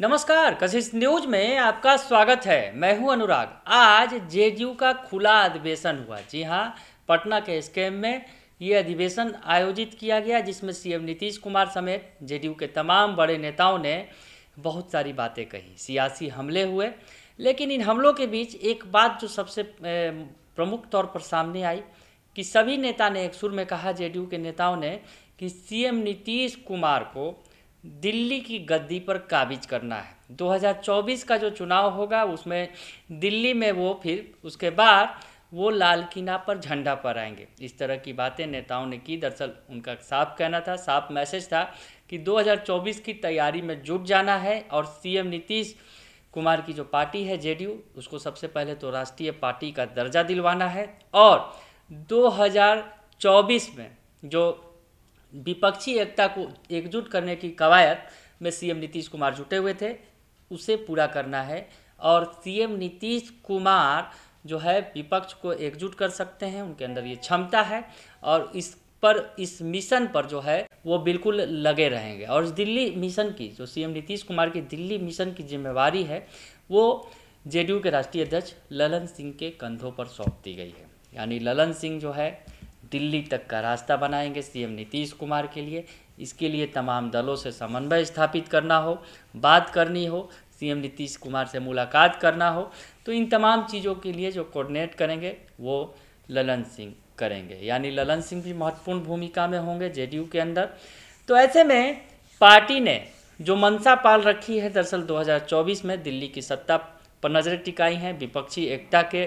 नमस्कार कशिश न्यूज में आपका स्वागत है मैं हूं अनुराग आज जे का खुला अधिवेशन हुआ जी हां पटना के स्केम में ये अधिवेशन आयोजित किया गया जिसमें सीएम नीतीश कुमार समेत जे के तमाम बड़े नेताओं ने बहुत सारी बातें कही सियासी हमले हुए लेकिन इन हमलों के बीच एक बात जो सबसे प्रमुख तौर पर सामने आई कि सभी नेता ने एक सुर में कहा जेडीयू के नेताओं ने कि सीएम नीतीश कुमार को दिल्ली की गद्दी पर काबिज करना है 2024 का जो चुनाव होगा उसमें दिल्ली में वो फिर उसके बाद वो लाल किला पर झंडा पर आएंगे इस तरह की बातें नेताओं ने की दरअसल उनका साफ कहना था साफ मैसेज था कि 2024 की तैयारी में जुट जाना है और सीएम नीतीश कुमार की जो पार्टी है जेडीयू उसको सबसे पहले तो राष्ट्रीय पार्टी का दर्जा दिलवाना है और 2024 में जो विपक्षी एकता को एकजुट करने की कवायद में सीएम नीतीश कुमार जुटे हुए थे उसे पूरा करना है और सीएम नीतीश कुमार जो है विपक्ष को एकजुट कर सकते हैं उनके अंदर ये क्षमता है और इस पर इस मिशन पर जो है वो बिल्कुल लगे रहेंगे और दिल्ली मिशन की जो सीएम नीतीश कुमार की दिल्ली मिशन की जिम्मेवारी है वो जेडीयू के राष्ट्रीय अध्यक्ष ललन सिंह के कंधों पर सौंप दी गई है यानी ललन सिंह जो है दिल्ली तक का रास्ता बनाएंगे सीएम नीतीश कुमार के लिए इसके लिए तमाम दलों से समन्वय स्थापित करना हो बात करनी हो सीएम नीतीश कुमार से मुलाकात करना हो तो इन तमाम चीज़ों के लिए जो कोऑर्डिनेट करेंगे वो ललन सिंह करेंगे यानी ललन सिंह भी महत्वपूर्ण भूमिका में होंगे जेडीयू के अंदर तो ऐसे में पार्टी ने जो मनसा पाल रखी है दरअसल 2024 में दिल्ली की सत्ता पर नज़रें टिकाई हैं विपक्षी एकता के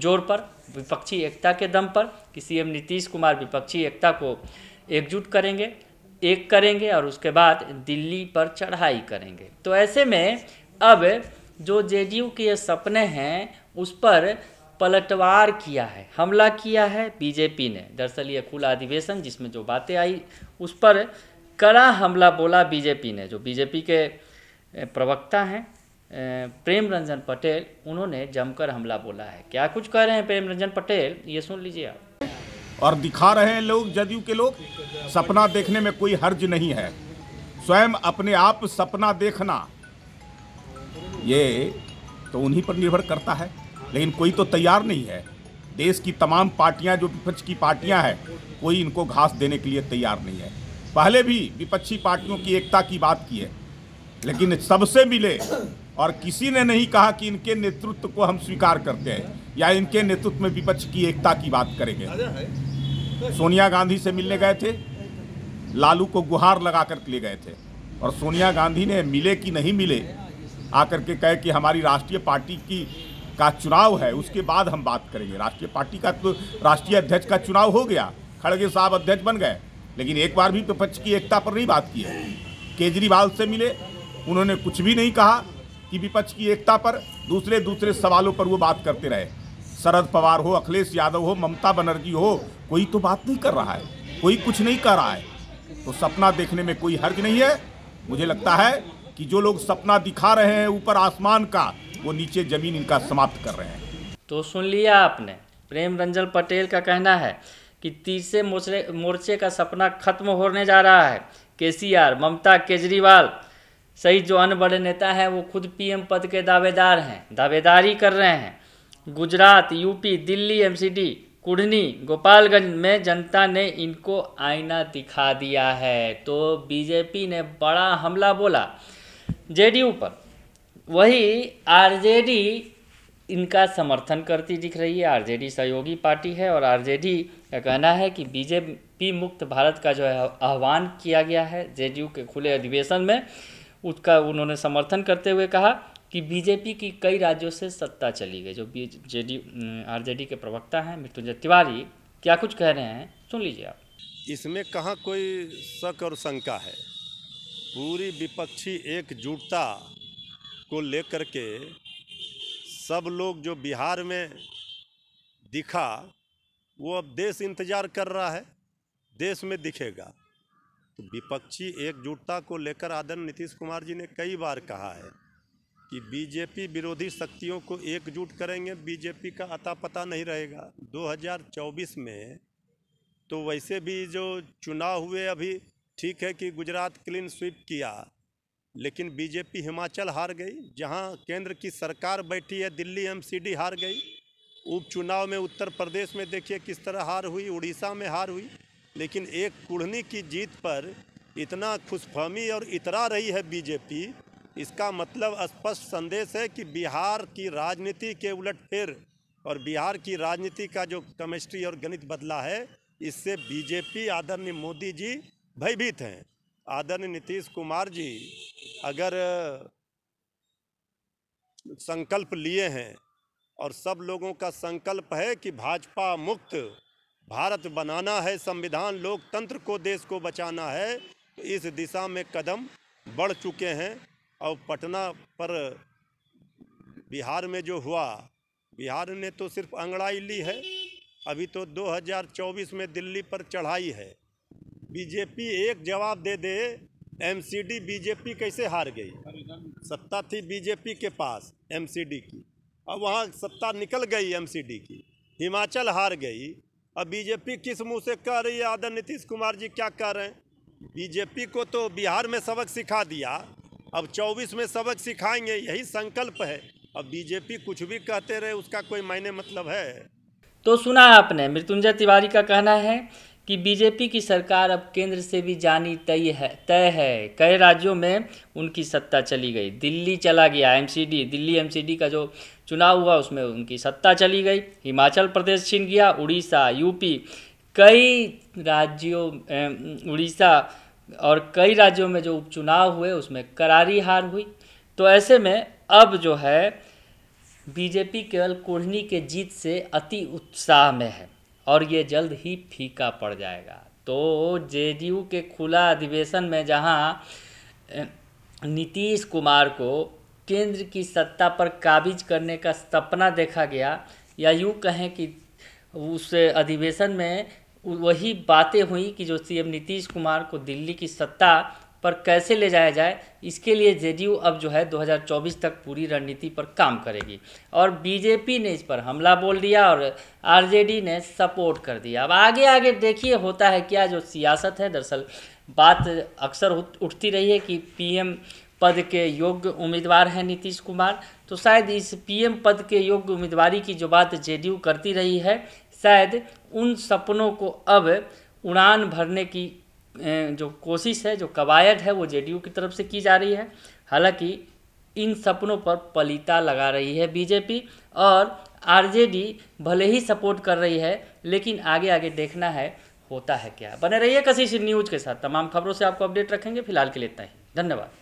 जोर पर विपक्षी एकता के दम पर कि सीएम नीतीश कुमार विपक्षी एकता को एकजुट करेंगे एक करेंगे और उसके बाद दिल्ली पर चढ़ाई करेंगे तो ऐसे में अब जो जेडीयू के ये सपने हैं उस पर पलटवार किया है हमला किया है बीजेपी ने दरअसल ये कुल अधिवेशन जिसमें जो बातें आई उस पर कड़ा हमला बोला बीजेपी ने जो बीजेपी के प्रवक्ता हैं प्रेम रंजन पटेल उन्होंने जमकर हमला बोला है क्या कुछ कह रहे हैं प्रेम रंजन पटेल ये सुन लीजिए आप और दिखा रहे हैं लोग जदयू के लोग सपना देखने में कोई हर्ज नहीं है स्वयं अपने आप सपना देखना ये तो उन्हीं पर निर्भर करता है लेकिन कोई तो तैयार नहीं है देश की तमाम पार्टियां जो विपक्ष की पार्टियां हैं कोई इनको घास देने के लिए तैयार नहीं है पहले भी विपक्षी पार्टियों की एकता की बात की है लेकिन सबसे मिले और किसी ने नहीं कहा कि इनके नेतृत्व को हम स्वीकार करते हैं या इनके नेतृत्व में विपक्ष की एकता की बात करेंगे सोनिया गांधी से मिलने गए थे लालू को गुहार लगा कर ले गए थे और सोनिया गांधी ने मिले कि नहीं मिले आकर के कहे कि हमारी राष्ट्रीय पार्टी की का चुनाव है उसके बाद हम बात करेंगे राष्ट्रीय पार्टी का तो राष्ट्रीय अध्यक्ष का चुनाव हो गया खड़गे साहब अध्यक्ष बन गए लेकिन एक बार भी विपक्ष की एकता पर नहीं बात की है केजरीवाल से मिले उन्होंने कुछ भी नहीं कहा कि विपक्ष की एकता पर दूसरे दूसरे सवालों पर वो बात करते रहे शरद पवार हो अखिलेश यादव हो ममता बनर्जी हो कोई तो बात नहीं कर रहा है कोई कुछ नहीं कर रहा है तो सपना देखने में कोई हर्ज नहीं है मुझे लगता है कि जो लोग सपना दिखा रहे हैं ऊपर आसमान का वो नीचे जमीन इनका समाप्त कर रहे हैं तो सुन लिया आपने प्रेम रंजन पटेल का कहना है कि तीसरे मोर्चे का सपना खत्म होने जा रहा है केसीआर ममता केजरीवाल सही जो अनबड़े नेता है वो खुद पीएम पद के दावेदार हैं दावेदारी कर रहे हैं गुजरात यूपी दिल्ली एमसीडी कुढ़नी गोपालगंज में जनता ने इनको आईना दिखा दिया है तो बीजेपी ने बड़ा हमला बोला जेडीयू पर वही आरजेडी इनका समर्थन करती दिख रही है आरजेडी सहयोगी पार्टी है और आरजेडी का कहना है कि बीजेपी मुक्त भारत का जो है आह्वान किया गया है जेडीयू के खुले अधिवेशन में उसका उन्होंने समर्थन करते हुए कहा कि बीजेपी की कई राज्यों से सत्ता चली गई जो B J D R J D के प्रवक्ता हैं मृत्युंजय तिवारी क्या कुछ कह रहे हैं सुन लीजिए आप इसमें कहाँ कोई शक और शंका है पूरी विपक्षी एकजुटता को लेकर के सब लोग जो बिहार में दिखा वो अब देश इंतज़ार कर रहा है देश में दिखेगा विपक्षी एकजुटता को लेकर आदरण नीतीश कुमार जी ने कई बार कहा है कि बीजेपी विरोधी शक्तियों को एकजुट करेंगे बीजेपी का अता पता नहीं रहेगा 2024 में तो वैसे भी जो चुनाव हुए अभी ठीक है कि गुजरात क्लीन स्वीप किया लेकिन बीजेपी हिमाचल हार गई जहां केंद्र की सरकार बैठी है दिल्ली एमसीडी हार गई उपचुनाव में उत्तर प्रदेश में देखिए किस तरह हार हुई उड़ीसा में हार हुई लेकिन एक कुढ़नी की जीत पर इतना खुशफहमी और इतरा रही है बीजेपी इसका मतलब स्पष्ट संदेश है कि बिहार की राजनीति के उलट फिर और बिहार की राजनीति का जो केमिस्ट्री और गणित बदला है इससे बीजेपी आदरणीय मोदी जी भयभीत हैं आदरणीय नीतीश कुमार जी अगर संकल्प लिए हैं और सब लोगों का संकल्प है कि भाजपा मुक्त भारत बनाना है संविधान लोकतंत्र को देश को बचाना है तो इस दिशा में कदम बढ़ चुके हैं और पटना पर बिहार में जो हुआ बिहार ने तो सिर्फ अंगड़ाई ली है अभी तो 2024 में दिल्ली पर चढ़ाई है बीजेपी एक जवाब दे दे एमसीडी बीजेपी कैसे हार गई सत्ता थी बीजेपी के पास एमसीडी की अब वहाँ सत्ता निकल गई एमसीडी की हिमाचल हार गई अब बीजेपी किस मुंह से कह रही है आदर नीतीश कुमार जी क्या कह रहे हैं बीजेपी को तो बिहार में सबक सिखा दिया अब चौबीस में सबक सिखाएंगे यही संकल्प है अब बीजेपी कुछ भी कहते रहे उसका कोई मायने मतलब है तो सुना आपने मृत्युंजय तिवारी का कहना है कि बीजेपी की सरकार अब केंद्र से भी जानी तय है तय है कई राज्यों में उनकी सत्ता चली गई दिल्ली चला गया एमसीडी दिल्ली एमसीडी का जो चुनाव हुआ उसमें उनकी सत्ता चली गई हिमाचल प्रदेश छीन गया उड़ीसा यूपी कई राज्यों उड़ीसा और कई राज्यों में जो उपचुनाव हुए उसमें करारी हार हुई तो ऐसे में अब जो है बीजेपी केवल कोढ़नी के जीत से अति उत्साह में है और ये जल्द ही फीका पड़ जाएगा तो जेडीयू के खुला अधिवेशन में जहां नीतीश कुमार को केंद्र की सत्ता पर काबिज करने का सपना देखा गया या यूँ कहें कि उस अधिवेशन में वही बातें हुई कि जो सीएम नीतीश कुमार को दिल्ली की सत्ता पर कैसे ले जाया जाए इसके लिए जेडीयू अब जो है 2024 तक पूरी रणनीति पर काम करेगी और बीजेपी ने इस पर हमला बोल दिया और आरजेडी ने सपोर्ट कर दिया अब आगे आगे देखिए होता है क्या जो सियासत है दरअसल बात अक्सर उठती रही है कि पीएम पद के योग्य उम्मीदवार हैं नीतीश कुमार तो शायद इस पीएम पद के योग्य उम्मीदवारी की जो बात जेडीयू करती रही है शायद उन सपनों को अब उड़ान भरने की जो कोशिश है जो कवायद है वो जेडीयू की तरफ से की जा रही है हालांकि इन सपनों पर पलीता लगा रही है बीजेपी और आरजेडी भले ही सपोर्ट कर रही है लेकिन आगे आगे देखना है होता है क्या बने रहिए कशिश न्यूज के साथ तमाम खबरों से आपको अपडेट रखेंगे फिलहाल के लिए इतना ही धन्यवाद